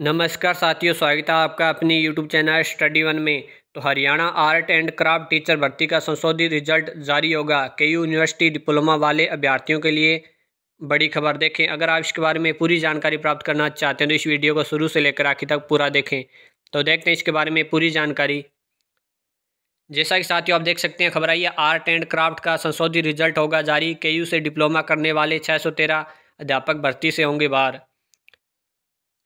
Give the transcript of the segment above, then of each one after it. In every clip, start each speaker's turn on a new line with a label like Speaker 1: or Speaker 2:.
Speaker 1: नमस्कार साथियों स्वागत है आपका अपनी यूट्यूब चैनल स्टडी वन में तो Haryana art and craft teacher भर्ती का संशोधित रिजल्ट जारी होगा कई यूनिवर्सिटी डिप्लोमा वाले अभ्यर्थियों के लिए बड़ी खबर देखें अगर आप इसके बारे में पूरी जानकारी प्राप्त करना चाहते हैं तो इस वीडियो को शुरू से लेकर आखिर तक पूरा देखें तो देखते हैं इसके बारे में पूरी जानकारी जैसा कि साथियों आप देख सकते हैं खबर आई है आर्ट एंड क्राफ्ट का संशोधित रिजल्ट होगा जारी केयू से डिप्लोमा करने वाले छः अध्यापक भर्ती से होंगे बाहर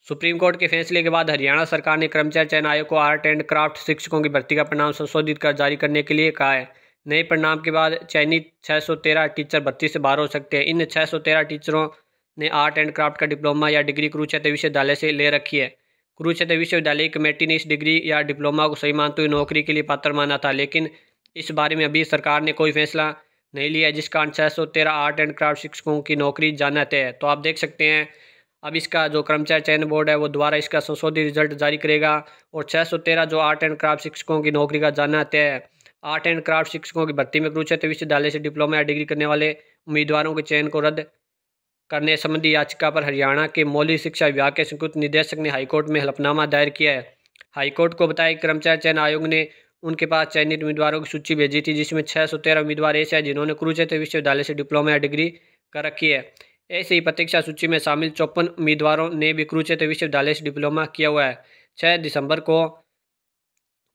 Speaker 1: सुप्रीम कोर्ट के फैसले के बाद हरियाणा सरकार ने कर्मचारी चयन आयोग को आर्ट एंड क्राफ्ट शिक्षकों की भर्ती का परिणाम संशोधित कर जारी करने के लिए कहा है नए परिणाम के बाद चयनित 613 टीचर भर्ती से बाहर हो सकते हैं इन 613 टीचरों ने आर्ट एंड क्राफ्ट का डिप्लोमा या डिग्री कुरुक्षेत्र विश्वविद्यालय से ले रखी है कुरुक्षेत्र विश्वविद्यालय की कमेटी ने इस डिग्री या डिप्लोमा को सही मानते हुए नौकरी के लिए पात्र माना था लेकिन इस बारे में अभी सरकार ने कोई फैसला नहीं लिया जिस कारण छः सौ तेरह आर्ट एंड क्राफ्ट शिक्षकों की नौकरी जाना तय है तो आप देख सकते हैं अब इसका जो कर्मचारी चयन बोर्ड है वो द्वारा इसका संशोधित रिजल्ट जारी करेगा और 613 जो आर्ट एंड क्राफ्ट शिक्षकों की नौकरी का जाना तय है आर्ट एंड क्राफ्ट शिक्षकों की भर्ती में कुरुक्षेत्र विश्वविद्यालय से डिप्लोमा या डिग्री करने वाले उम्मीदवारों के चयन को रद्द करने संबंधी याचिका पर हरियाणा के मौलिक शिक्षा विभाग के संयुक्त निदेशक ने हाईकोर्ट में हलफनामा दायर किया है हाईकोर्ट को बताया कि कर्मचारी चयन आयोग ने उनके पास चयनित उम्मीदवारों की सूची भेजी थी जिसमें छः सौ तेरह उम्मीदवार ऐसे हैं जिन्होंने कुरुक्षेत्र विश्वविद्यालय से डिप्लोमा या डिग्री कर रखी है ऐसे ही प्रतीक्षा सूची में शामिल चौपन उम्मीदवारों ने भी कुरुक्षेत्र विश्वविद्यालय से डिप्लोमा किया हुआ है छः दिसंबर को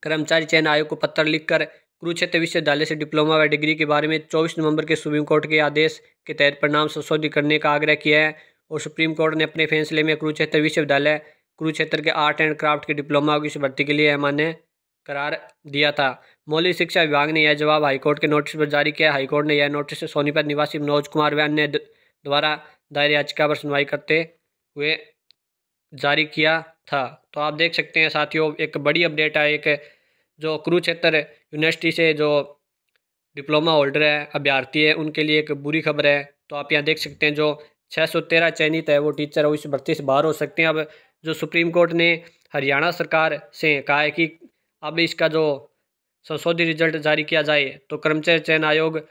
Speaker 1: कर्मचारी चयन आयोग को पत्र लिखकर कुरुक्षेत्र विश्वविद्यालय से डिप्लोमा व डिग्री के बारे में 24 नवंबर के सुप्रीम कोर्ट के आदेश के तहत परिणाम संशोधित करने का आग्रह किया है और सुप्रीम कोर्ट ने अपने फैसले में कुरुक्षेत्र विश्वविद्यालय कुरुक्षेत्र के आर्ट एंड क्राफ्ट के डिप्लोमा की भर्ती के लिए मान्य करार दिया था मौलिक शिक्षा विभाग ने यह जवाब हाईकोर्ट के नोटिस पर जारी किया हाईकोर्ट ने यह नोटिस सोनीपत निवासी मनोज कुमार व अन्य द्वारा दायर याचिका पर सुनवाई करते हुए जारी किया था तो आप देख सकते हैं साथियों एक बड़ी अपडेट है एक जो कुरुक्षेत्र यूनिवर्सिटी से जो डिप्लोमा होल्डर है अभ्यार्थी है उनके लिए एक बुरी खबर है तो आप यहाँ देख सकते हैं जो छः सौ तेरह चयनित है वो टीचर वो इस भर्ती से बाहर हो सकते हैं अब जो सुप्रीम कोर्ट ने हरियाणा सरकार से कहा है कि अब इसका जो संशोधित रिजल्ट जारी किया जाए तो कर्मचारी चयन आयोग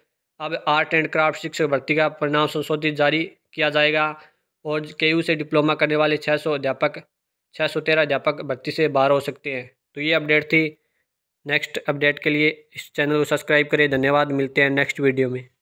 Speaker 1: अब आर्ट एंड क्राफ्ट शिक्षक भर्ती का परिणाम संशोधित जारी किया जाएगा और के से डिप्लोमा करने वाले 600 अध्यापक 613 अध्यापक भर्ती से बाहर हो सकते हैं तो ये अपडेट थी नेक्स्ट अपडेट के लिए इस चैनल को सब्सक्राइब करें धन्यवाद मिलते हैं नेक्स्ट वीडियो में